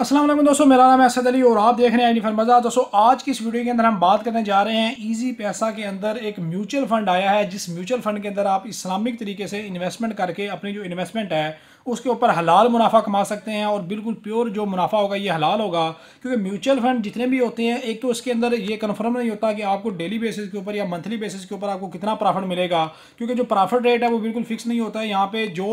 असलम दोस्तों मेरा नाम असद अली और आप देख रहे हैं यूनिफॉर्म मज़ा दोस्तों आज की इस वीडियो के अंदर हम बात करने जा रहे हैं इजी पैसा के अंदर एक म्यूचुअल फंड आया है जिस म्यूचुअल फंड के अंदर आप इस्लामिक तरीके से इन्वेस्टमेंट करके अपनी जो इन्वेस्टमेंट है उसके ऊपर हलाल मुनाफा कमा सकते हैं और बिल्कुल प्योर जो मुनाफा होगा ये हलाल होगा क्योंकि म्यूचुअल फंड जितने भी होते हैं एक तो उसके अंदर ये कन्फर्म नहीं होता कि आपको डेली बेसिस के ऊपर या मंथली बेसिस के ऊपर आपको कितना प्रॉफिट मिलेगा क्योंकि जो प्रॉफिट रेट है वो बिल्कुल फिक्स नहीं होता है यहाँ पर जो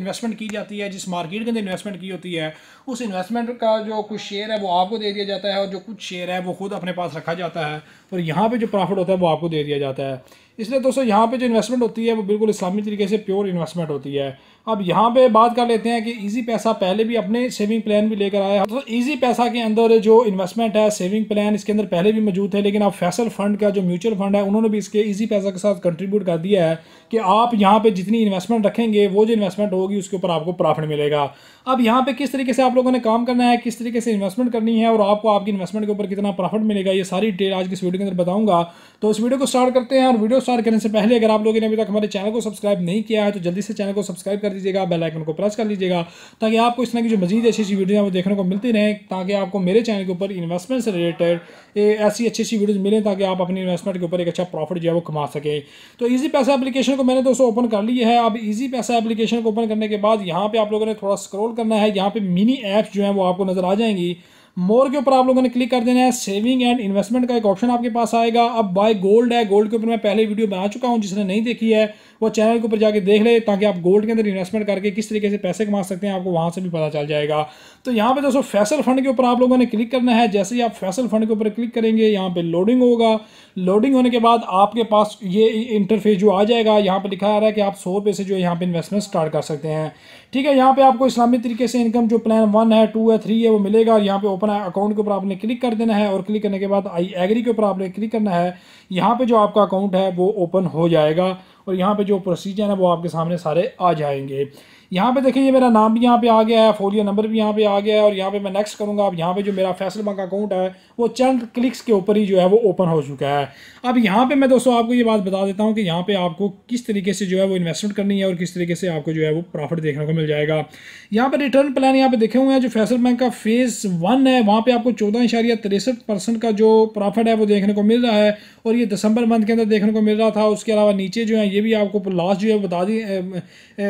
इन्वेस्टमेंट की जाती है जिस मार्केट के अंदर इन्वेस्टमेंट की होती है उस इन्वेस्टमेंट का जो कुछ शेयर है वो आपको दे दिया जाता है और जो कुछ शेयर है वो खुद अपने पास रखा जाता है और यहाँ पर जो प्रॉफिट होता है वो आपको दे दिया जाता है इसलिए दोस्तों यहाँ पे जो इन्वेस्टमेंट होती है वो बिल्कुल इस्लामी तरीके से प्योर इन्वेस्टमेंट होती है अब यहाँ पे बात कर लेते हैं कि इजी पैसा पहले भी अपने सेविंग प्लान भी लेकर आया तो इजी पैसा के अंदर जो इन्वेस्टमेंट है सेविंग प्लान इसके अंदर पहले भी मौजूद है लेकिन अब फैसल फंड का जो म्यूचुअल फंड है उन्होंने भी इसके ईजी पैसा के साथ कंट्रीब्यूट कर दिया है कि आप यहाँ पर जितनी इन्वेस्टमेंट रखेंगे वो जो इन्वेस्टमेंट होगी उसके ऊपर आपको प्रॉफिट मिलेगा अब यहाँ पर किस तरीके से आप लोगों ने काम करना है किस तरीके से इन्वेस्टमेंट करनी है और आपको आपकी इन्वेस्टमेंट के ऊपर कितना प्रॉफिट मिलेगा ये सारी डिटेल आज की इस वीडियो के अंदर बताऊँगा तो इस वीडियो को स्टार्ट करते हैं और वीडियो स्टार करने से पहले अगर आप लोगों ने अभी तक हमारे चैनल को सब्सक्राइब नहीं किया है तो जल्दी से चैनल को सब्सक्राइब कर दीजिएगा बेल आइकन को प्रेस कर लीजिएगा ताकि आपको इस तरह की जो मजीद अच्छी अच्छी वीडियो वो देखने को मिलती रहे ताकि आपको मेरे चैनल के ऊपर इन्वेस्टमेंट से रिलेटेड ऐसी अच्छी अच्छी वीडियोज़ मिलें ताकि आप अपने इन्वेस्टमेंट के ऊपर एक अच्छा प्रॉफिट जो है वो कमा सके तो ईजी पैसा एप्लीकेशन को मैंने दोस्तों ओपन कर लिया है अब ईजी पैसा एप्लीकेशन को ओपन करने के बाद यहाँ पर आप लोगों ने थोड़ा स्क्रोल करना है यहाँ पर मिनी ऐप्स जो है वो आपको नज़र आ जाएंगी मोर के ऊपर आप लोगों ने क्लिक कर देना है सेविंग एंड इन्वेस्टमेंट का एक ऑप्शन आपके पास आएगा अब बाय गोल्ड है गोल्ड के ऊपर मैं पहले वीडियो बना चुका हूँ जिसने नहीं देखी है वो चैनल के ऊपर जाके देख ले ताकि आप गोल्ड के अंदर इन्वेस्टमेंट करके किस तरीके से पैसे कमा सकते हैं आपको वहाँ से भी पता चल जाएगा तो यहाँ पर दोस्तों फैसल फंड के ऊपर आप लोगों ने क्लिक करना है जैसे ही आप फैसल फंड के ऊपर क्लिक करेंगे यहाँ पर लोडिंग होगा लोडिंग होने के बाद आपके पास ये इंटरफेस जो आ जाएगा यहाँ पर लिखा आ रहा है कि आप सौ रुपये से जो यहाँ पर इन्वेस्टमेंट स्टार्ट कर सकते हैं ठीक है यहाँ पर आपको इस्लामी तरीके से इनकम जो प्लान वन है टू है थ्री है वो मिलेगा और यहाँ पर ओपन अकाउंट के ऊपर आपने क्लिक कर देना है और क्लिक करने के बाद आई एग्री के ऊपर आपने क्लिक करना है यहाँ पे जो आपका अकाउंट है वो ओपन हो जाएगा और यहाँ पर जो प्रोसीजर है वो आपके सामने सारे आ जाएंगे यहाँ पे देखिए ये मेरा नाम भी यहाँ पे आ गया है फोलियो नंबर भी यहाँ पे आ गया है और यहाँ पे मैं नेक्स्ट करूँगा अब यहाँ पे जो मेरा फैसल बैंक अकाउंट है वो चंद क्लिक्स के ऊपर ही जो है वो ओपन हो चुका है अब यहाँ पे मैं दोस्तों आपको ये बात बता देता हूँ कि यहाँ पे आपको किस तरीके से जो है वो इन्वेस्टमेंट करनी है और किस तरीके से आपको जो है वो प्रॉफिट देखने को मिल जाएगा यहाँ पर रिटर्न प्लान यहाँ पे देखे हुए हैं जो फैसल बैंक का फेज़ वन है वहाँ पर आपको चौदह का जो प्रॉफिट है वो देखने को मिल रहा है और ये दिसंबर मंथ के अंदर देखने को मिल रहा था उसके अलावा नीचे जो है ये भी आपको लास्ट जो है बता दी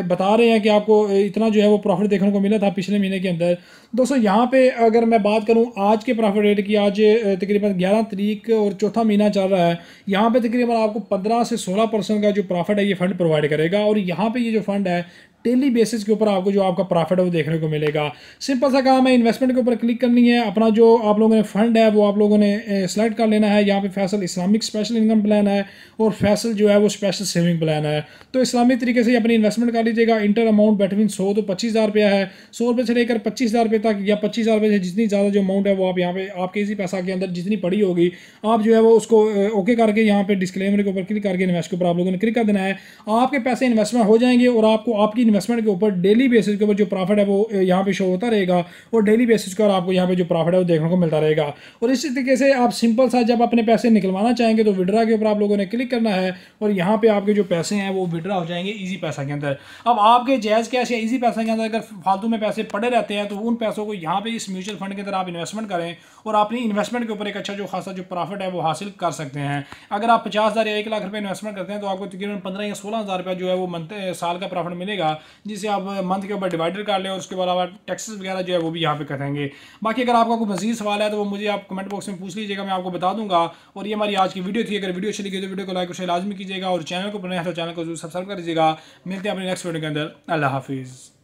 बता रहे हैं कि आप आपको इतना जो है वो प्रॉफिट देखने को मिला था पिछले महीने के अंदर दोस्तों यहाँ पे अगर मैं बात करूँ आज के प्रॉफिट रेट की आज तकरीबन ग्यारह तरीक और चौथा महीना चल रहा है यहाँ पे तकरीबन आपको पंद्रह से सोलह परसेंट का जो प्रॉफिट है ये फंड प्रोवाइड करेगा और यहाँ पे ये जो फंड है डेली बेसिस के ऊपर आपको जो आपका प्रॉफिट है वो देखने को मिलेगा सिंपल सा काम है इन्वेस्टमेंट के ऊपर क्लिक करनी है अपना जो आप लोगों ने फंड है वो आप लोगों ने सेलेक्ट कर लेना है यहाँ पे Faysal Islamic special income plan है और फैसल जो है वो स्पेशल सेविंग प्लान है तो इस्लामिक तरीके से अपनी इन्वेस्टमेंट कर लीजिएगा इंटर अमाउंट बिटवीन सौ तो पच्चीस हज़ार रुपया है सौ रुपये से लेकर पच्चीस हज़ार रुपये तक या पच्चीस हज़ार रुपये से जितनी ज़्यादा जो अमाउंट है वो आप यहाँ पे आपके इसी पैसा के अंदर जितनी पड़ी होगी आप जो है वो उसको ओके करके यहाँ पे डिस्क्लेमर के ऊपर क्लिक करके इन्वेस्ट के ऊपर आप लोगों ने क्लिक कर देना है आपके पैसे इन्वेस्टमेंट हो जाएंगे और आपको आपकी इन्वेस्टमेंट के ऊपर डेली बेसिस के ऊपर जो प्रॉफिट है वो यहाँ पे शो होता रहेगा और डेली बेसिस के ऊपर आपको यहाँ पे जो प्रॉफिट है वो देखने को मिलता रहेगा और इसी तरीके से आप सिंपल सा जब अपने पैसे निकलवाना चाहेंगे तो विड्रा के ऊपर आप लोगों ने क्लिक करना है और यहाँ पर आपके जो पैसे हैं वो विड्रा हो जाएंगे ईजी पैसा के अंदर अब आपके जैज़ कैश या ईजी पैसा के अंदर अगर फालतू में पैसे पड़े रहते हैं तो उन पैसों को यहाँ पर इस म्यूचुअल फंड के अंदर आप इन्वेस्टमेंट करें और अपनी इन्वेस्टमेंट के ऊपर एक अच्छा जो खासा जो प्रॉफिट है वो हासिल कर सकते हैं अगर आप पचास हज़ार या एक लाख रुपये इन्वेस्टमेंट करते हैं तो आपको तकरीबन पंद्रह या सोलह हज़ार जो है वो मंथ साल का प्रॉफिट मिलेगा जिसे आप मंथ के ऊपर डिवाइडर कर लें और उसके अलावा टैक्सेस वगैरह जो है वो भी यहाँ पे करेंगे बाकी अगर आपका कोई मजीद सवाल है तो वो मुझे आप कमेंट बॉक्स में पूछ लीजिएगा मैं आपको बता दूंगा और ये हमारी आज की वीडियो थी अगर वीडियो अच्छी लगी तो वीडियो को लाइक और शेयर लाजमी कीजिएगा और चैनल को बनाया तो चैनल को जरूर सब्सक्राइब कर दीजिएगा मिलते हैं अपने नेक्स्ट वीडियो के अंदर अल्लाह हाफिज़